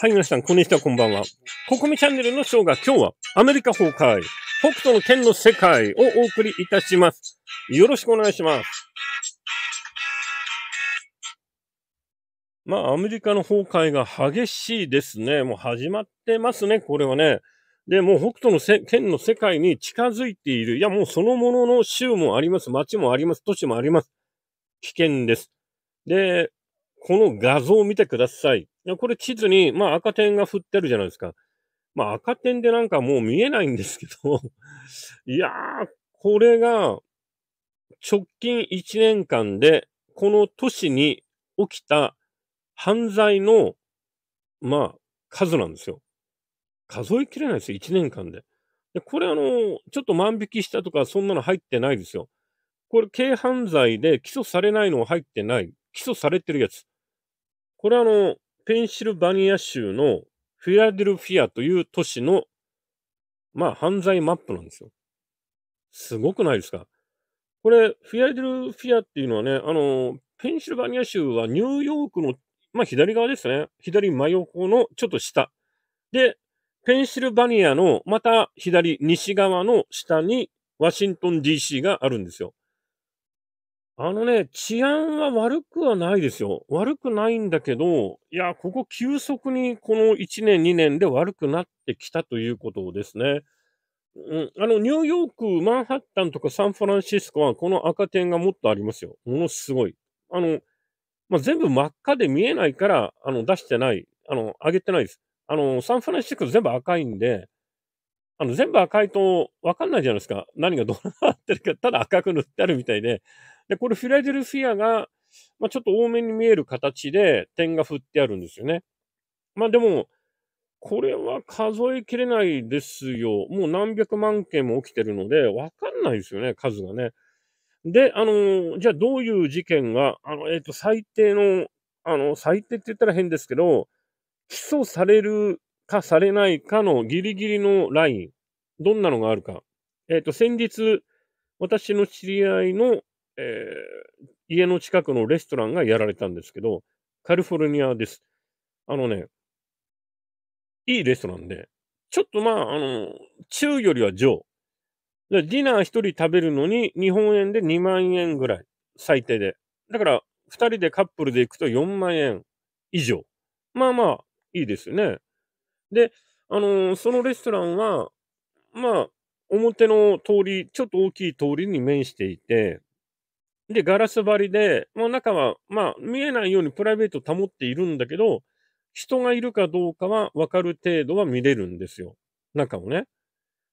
はい、皆さん、こんにちは、こんばんは。ココミチャンネルのショーが今日はアメリカ崩壊、北斗の剣の世界をお送りいたします。よろしくお願いします。まあ、アメリカの崩壊が激しいですね。もう始まってますね、これはね。で、もう北斗の剣の世界に近づいている。いや、もうそのものの州もあります。街もあります。都市もあります。危険です。で、この画像を見てください。これ地図に、まあ赤点が振ってるじゃないですか。まあ赤点でなんかもう見えないんですけど いやー、これが直近1年間でこの都市に起きた犯罪の、まあ数なんですよ。数えきれないですよ、1年間で。でこれあの、ちょっと万引きしたとかそんなの入ってないですよ。これ軽犯罪で起訴されないのは入ってない。起訴されてるやつ。これあの、ペンシルバニア州のフィラデルフィアという都市の、まあ、犯罪マップなんですよ。すごくないですかこれ、フィラデルフィアっていうのはね、あの、ペンシルバニア州はニューヨークの、まあ、左側ですね。左真横のちょっと下。で、ペンシルバニアのまた左西側の下にワシントン DC があるんですよ。あのね、治安は悪くはないですよ。悪くないんだけど、いや、ここ急速にこの1年、2年で悪くなってきたということですね。うん、あの、ニューヨーク、マンハッタンとかサンフランシスコはこの赤点がもっとありますよ。ものすごい。あの、まあ、全部真っ赤で見えないから、あの、出してない。あの、上げてないです。あの、サンフランシスコ全部赤いんで、あの、全部赤いと分かんないじゃないですか。何がどうなってるか、ただ赤く塗ってあるみたいで、で、これフィラデルフィアが、まあ、ちょっと多めに見える形で点が振ってあるんですよね。まあでも、これは数えきれないですよ。もう何百万件も起きてるので、わかんないですよね、数がね。で、あのー、じゃあどういう事件が、あの、えっ、ー、と、最低の、あの、最低って言ったら変ですけど、起訴されるかされないかのギリギリのライン、どんなのがあるか。えっ、ー、と、先日、私の知り合いの、えー、家の近くのレストランがやられたんですけど、カリフォルニアです。あのね、いいレストランで、ちょっとまあ、あの、中よりは上。ディナー1人食べるのに日本円で2万円ぐらい、最低で。だから、2人でカップルで行くと4万円以上。まあまあ、いいですね。で、あのー、そのレストランは、まあ、表の通り、ちょっと大きい通りに面していて、で、ガラス張りで、もう中は、まあ、見えないようにプライベートを保っているんだけど、人がいるかどうかは分かる程度は見れるんですよ。中をね。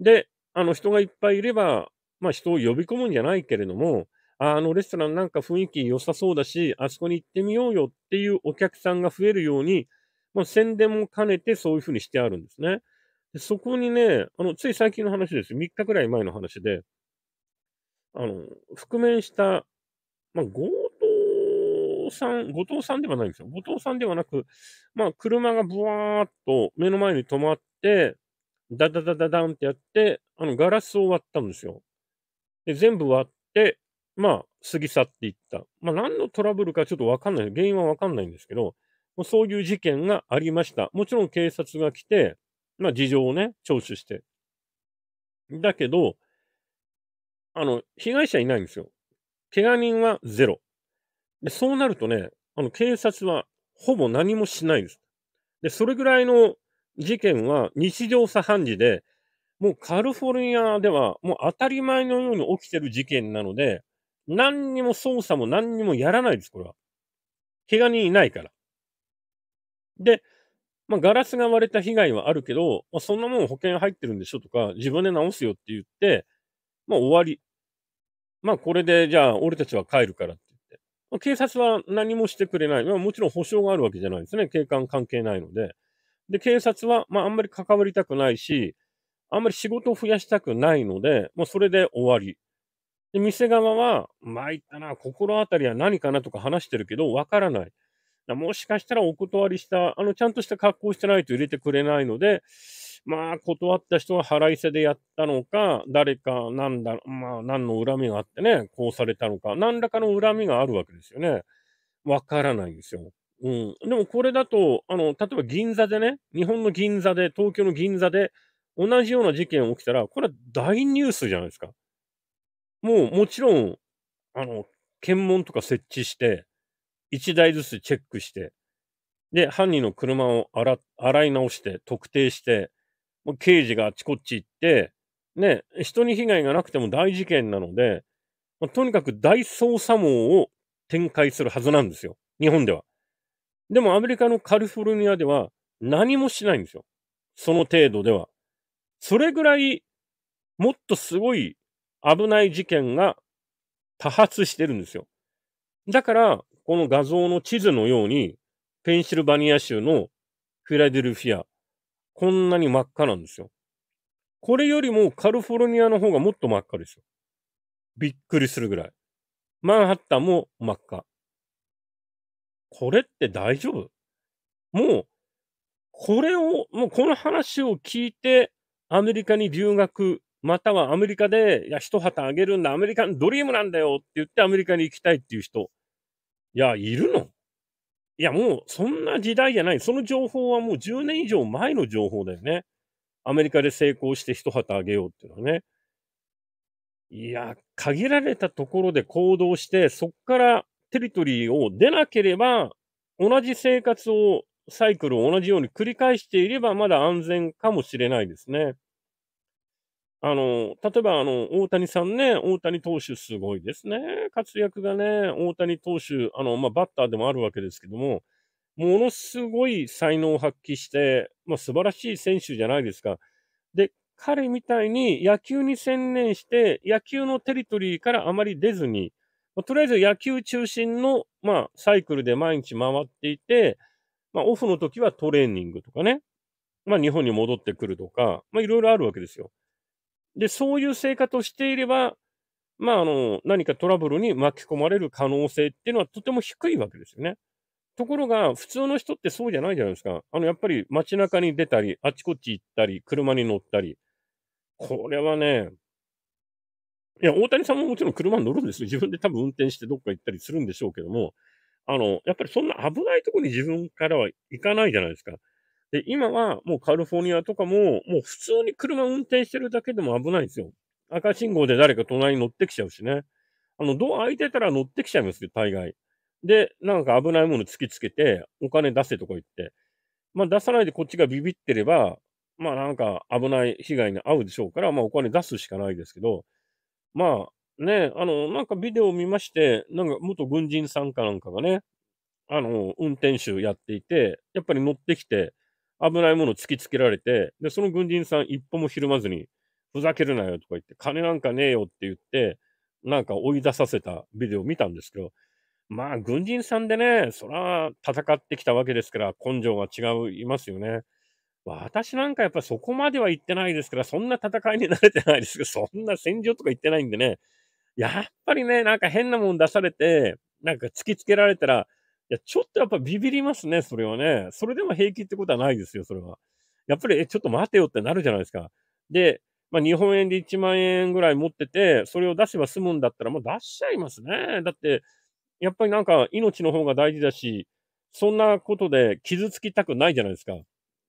で、あの人がいっぱいいれば、まあ人を呼び込むんじゃないけれども、あのレストランなんか雰囲気良さそうだし、あそこに行ってみようよっていうお客さんが増えるように、まあ、宣伝も兼ねてそういうふうにしてあるんですね。でそこにね、あの、つい最近の話です。3日くらい前の話で、あの、覆面したまあ、強盗さん、後藤さんではないんですよ。後藤さんではなく、まあ、車がブワーっと目の前に止まって、ダダダダダンってやって、あの、ガラスを割ったんですよ。で、全部割って、まあ、過ぎ去っていった。まあ、何のトラブルかちょっとわかんない。原因はわかんないんですけど、そういう事件がありました。もちろん警察が来て、まあ、事情をね、聴取して。だけど、あの、被害者いないんですよ。怪我人はゼロ。で、そうなるとね、あの、警察はほぼ何もしないです。で、それぐらいの事件は日常茶飯事で、もうカルフォルニアではもう当たり前のように起きてる事件なので、何にも捜査も何にもやらないです、これは。怪我人いないから。で、まあ、ガラスが割れた被害はあるけど、まあ、そんなもん保険入ってるんでしょとか、自分で直すよって言って、まあ、終わり。まあこれでじゃあ俺たちは帰るからって言って。まあ、警察は何もしてくれない。まあもちろん保証があるわけじゃないですね。警官関係ないので。で、警察は、まああんまり関わりたくないし、あんまり仕事を増やしたくないので、もうそれで終わり。で、店側は、まいったな、心当たりは何かなとか話してるけど、わからない。もしかしたらお断りした、あの、ちゃんとした格好してないと入れてくれないので、まあ、断った人は腹いせでやったのか、誰か、なんだ、まあ、何の恨みがあってね、こうされたのか、何らかの恨みがあるわけですよね。わからないんですよ。うん。でもこれだと、あの、例えば銀座でね、日本の銀座で、東京の銀座で、同じような事件起きたら、これは大ニュースじゃないですか。もう、もちろん、あの、検問とか設置して、一台ずつチェックして、で、犯人の車を洗洗い直して、特定して、もう刑事があちこっち行って、ね、人に被害がなくても大事件なので、まあ、とにかく大捜査網を展開するはずなんですよ。日本では。でもアメリカのカリフォルニアでは何もしないんですよ。その程度では。それぐらい、もっとすごい危ない事件が多発してるんですよ。だから、この画像の地図のように、ペンシルバニア州のフィラデルフィア、こんなに真っ赤なんですよ。これよりもカルフォルニアの方がもっと真っ赤ですよ。びっくりするぐらい。マンハッタンも真っ赤。これって大丈夫もう、これを、もうこの話を聞いて、アメリカに留学、またはアメリカで、いや、一旗あげるんだ、アメリカンドリームなんだよって言ってアメリカに行きたいっていう人、いや、いるのいや、もうそんな時代じゃない。その情報はもう10年以上前の情報だよね。アメリカで成功して一旗あげようっていうのはね。いや、限られたところで行動して、そこからテリトリーを出なければ、同じ生活を、サイクルを同じように繰り返していれば、まだ安全かもしれないですね。あの、例えばあの、大谷さんね、大谷投手すごいですね。活躍がね、大谷投手、あの、まあ、バッターでもあるわけですけども、ものすごい才能を発揮して、まあ、素晴らしい選手じゃないですか。で、彼みたいに野球に専念して、野球のテリトリーからあまり出ずに、まあ、とりあえず野球中心の、まあ、サイクルで毎日回っていて、まあ、オフの時はトレーニングとかね、まあ、日本に戻ってくるとか、まあ、いろいろあるわけですよ。で、そういう生活をしていれば、まあ、あの、何かトラブルに巻き込まれる可能性っていうのはとても低いわけですよね。ところが、普通の人ってそうじゃないじゃないですか。あの、やっぱり街中に出たり、あちこち行ったり、車に乗ったり。これはね、いや、大谷さんももちろん車に乗るんですよ。自分で多分運転してどっか行ったりするんでしょうけども、あの、やっぱりそんな危ないとこに自分からは行かないじゃないですか。で、今はもうカリフォルニアとかも、もう普通に車運転してるだけでも危ないんですよ。赤信号で誰か隣に乗ってきちゃうしね。あの、ドア開いてたら乗ってきちゃいますよ、大概。で、なんか危ないもの突きつけて、お金出せとか言って。まあ出さないでこっちがビビってれば、まあなんか危ない被害に遭うでしょうから、まあお金出すしかないですけど、まあね、あの、なんかビデオを見まして、なんか元軍人さんかなんかがね、あの、運転手やっていて、やっぱり乗ってきて、危ないもの突きつけられて、で、その軍人さん一歩もひるまずに、ふざけるなよとか言って、金なんかねえよって言って、なんか追い出させたビデオを見たんですけど、まあ、軍人さんでね、そら戦ってきたわけですから、根性が違いますよね。私なんかやっぱそこまでは行ってないですから、そんな戦いに慣れてないですけど、そんな戦場とか行ってないんでね、やっぱりね、なんか変なもん出されて、なんか突きつけられたら、いや、ちょっとやっぱビビりますね、それはね。それでも平気ってことはないですよ、それは。やっぱり、え、ちょっと待てよってなるじゃないですか。で、まあ、日本円で1万円ぐらい持ってて、それを出せば済むんだったら、もう出しちゃいますね。だって、やっぱりなんか命の方が大事だし、そんなことで傷つきたくないじゃないですか。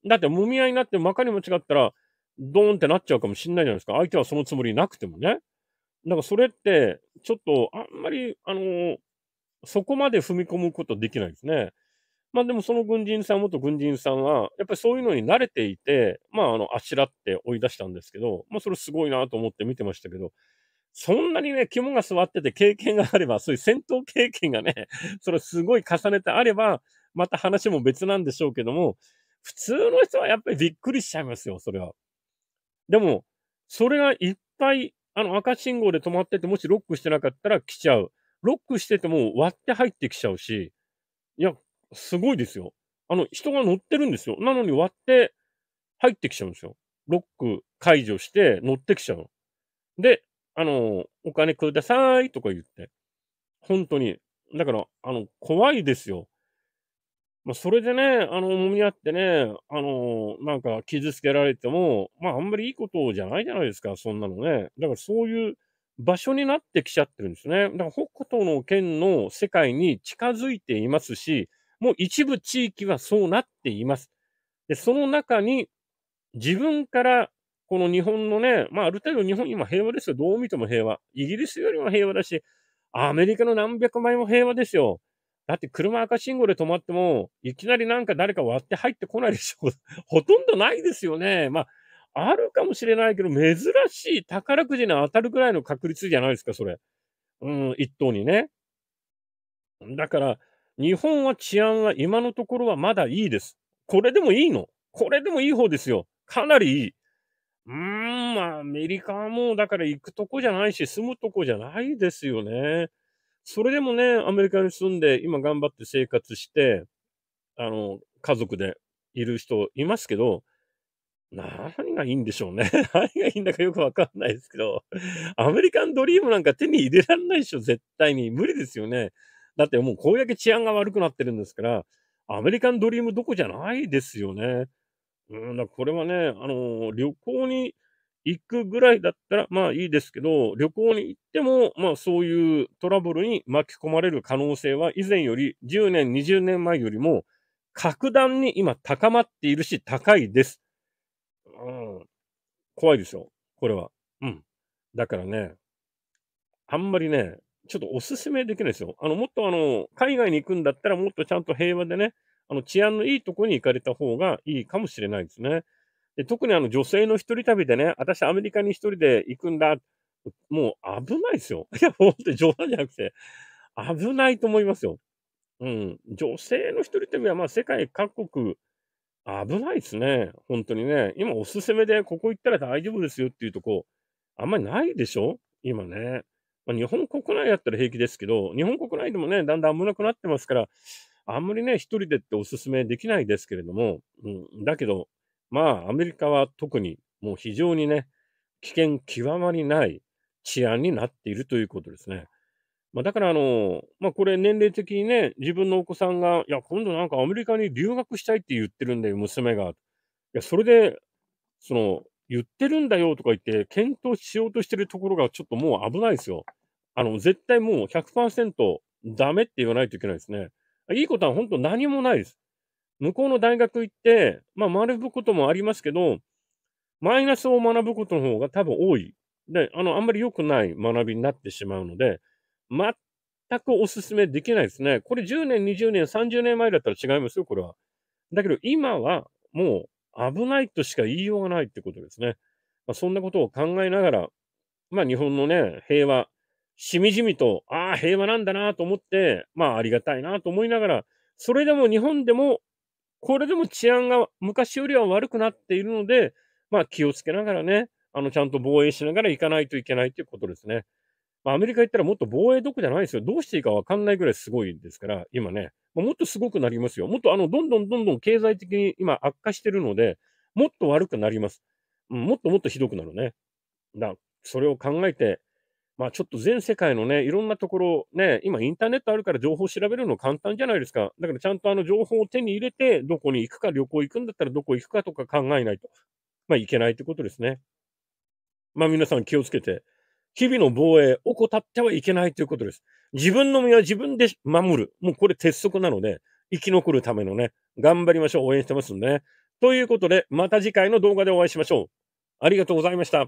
だって、もみ合いになってまかにも違ったら、ドーンってなっちゃうかもしんないじゃないですか。相手はそのつもりなくてもね。だからそれって、ちょっとあんまり、あのー、そこまで踏み込むことできないですね。まあでもその軍人さん、元軍人さんは、やっぱりそういうのに慣れていて、まああの、あしらって追い出したんですけど、まあそれすごいなと思って見てましたけど、そんなにね、肝が座ってて経験があれば、そういう戦闘経験がね、それすごい重ねてあれば、また話も別なんでしょうけども、普通の人はやっぱりびっくりしちゃいますよ、それは。でも、それがいっぱい、あの赤信号で止まってて、もしロックしてなかったら来ちゃう。ロックしてても割って入ってきちゃうし、いや、すごいですよ。あの、人が乗ってるんですよ。なのに割って入ってきちゃうんですよ。ロック解除して乗ってきちゃう。で、あの、お金くださいとか言って。本当に。だから、あの、怖いですよ。まあ、それでね、あの、揉み合ってね、あの、なんか傷つけられても、まあ、あんまりいいことじゃないじゃないですか、そんなのね。だからそういう、場所になってきちゃってるんですね。だから北斗の県の世界に近づいていますし、もう一部地域はそうなっています。で、その中に自分からこの日本のね、まあある程度日本今平和ですよ。どう見ても平和。イギリスよりも平和だし、アメリカの何百倍も平和ですよ。だって車赤信号で止まっても、いきなりなんか誰か割って入ってこないでしょ。ほとんどないですよね。まあ、あるかもしれないけど、珍しい宝くじに当たるくらいの確率じゃないですか、それ。うん、一等にね。だから、日本は治安は今のところはまだいいです。これでもいいの。これでもいい方ですよ。かなりいい。うーん、アメリカはもうだから行くとこじゃないし、住むとこじゃないですよね。それでもね、アメリカに住んで、今頑張って生活して、あの、家族でいる人いますけど、何がいいんでしょうね。何がいいんだかよくわかんないですけど、アメリカンドリームなんか手に入れられないでしょ、絶対に。無理ですよね。だってもうこうやって治安が悪くなってるんですから、アメリカンドリームどこじゃないですよね。うん、だこれはね、あのー、旅行に行くぐらいだったら、まあいいですけど、旅行に行っても、まあそういうトラブルに巻き込まれる可能性は以前より10年、20年前よりも格段に今高まっているし、高いです。うん、怖いでしょこれは。うん。だからね、あんまりね、ちょっとおすすめできないですよ。あの、もっとあの、海外に行くんだったらもっとちゃんと平和でね、あの、治安のいいとこに行かれた方がいいかもしれないですね。で特にあの、女性の一人旅でね、私アメリカに一人で行くんだ。もう危ないですよ。いや、ほって冗談じゃなくて、危ないと思いますよ。うん。女性の一人旅はまあ世界各国、危ないですね。本当にね。今おすすめでここ行ったら大丈夫ですよっていうとこ、あんまりないでしょ今ね。まあ、日本国内だったら平気ですけど、日本国内でもね、だんだん危なくなってますから、あんまりね、一人でっておすすめできないですけれども、うん、だけど、まあ、アメリカは特にもう非常にね、危険極まりない治安になっているということですね。まあ、だからあの、まあ、これ年齢的にね、自分のお子さんが、いや、今度なんかアメリカに留学したいって言ってるんだよ、娘が。いや、それで、その、言ってるんだよとか言って、検討しようとしてるところがちょっともう危ないですよ。あの、絶対もう100%ダメって言わないといけないですね。いいことは本当何もないです。向こうの大学行って、まあ、学ぶこともありますけど、マイナスを学ぶことの方が多分多い。で、あの、あんまり良くない学びになってしまうので、全くお勧めできないですね。これ10年、20年、30年前だったら違いますよ、これは。だけど今はもう危ないとしか言いようがないってことですね。まあ、そんなことを考えながら、まあ日本のね、平和、しみじみと、ああ、平和なんだなと思って、まあありがたいなと思いながら、それでも日本でも、これでも治安が昔よりは悪くなっているので、まあ気をつけながらね、あの、ちゃんと防衛しながら行かないといけないということですね。まあ、アメリカ行ったらもっと防衛どこじゃないですよ。どうしていいかわかんないぐらいすごいですから、今ね。まもっとすごくなりますよ。もっとあの、どんどんどんどん経済的に今悪化してるので、もっと悪くなります。うん、もっともっとひどくなるね。だそれを考えて、まあちょっと全世界のね、いろんなところ、ね、今インターネットあるから情報調べるの簡単じゃないですか。だからちゃんとあの情報を手に入れて、どこに行くか、旅行行くんだったらどこ行くかとか考えないと、まあいけないってことですね。まあ皆さん気をつけて日々の防衛、怠ってはいけないということです。自分の身は自分で守る。もうこれ鉄則なので、生き残るためのね、頑張りましょう。応援してますんでね。ということで、また次回の動画でお会いしましょう。ありがとうございました。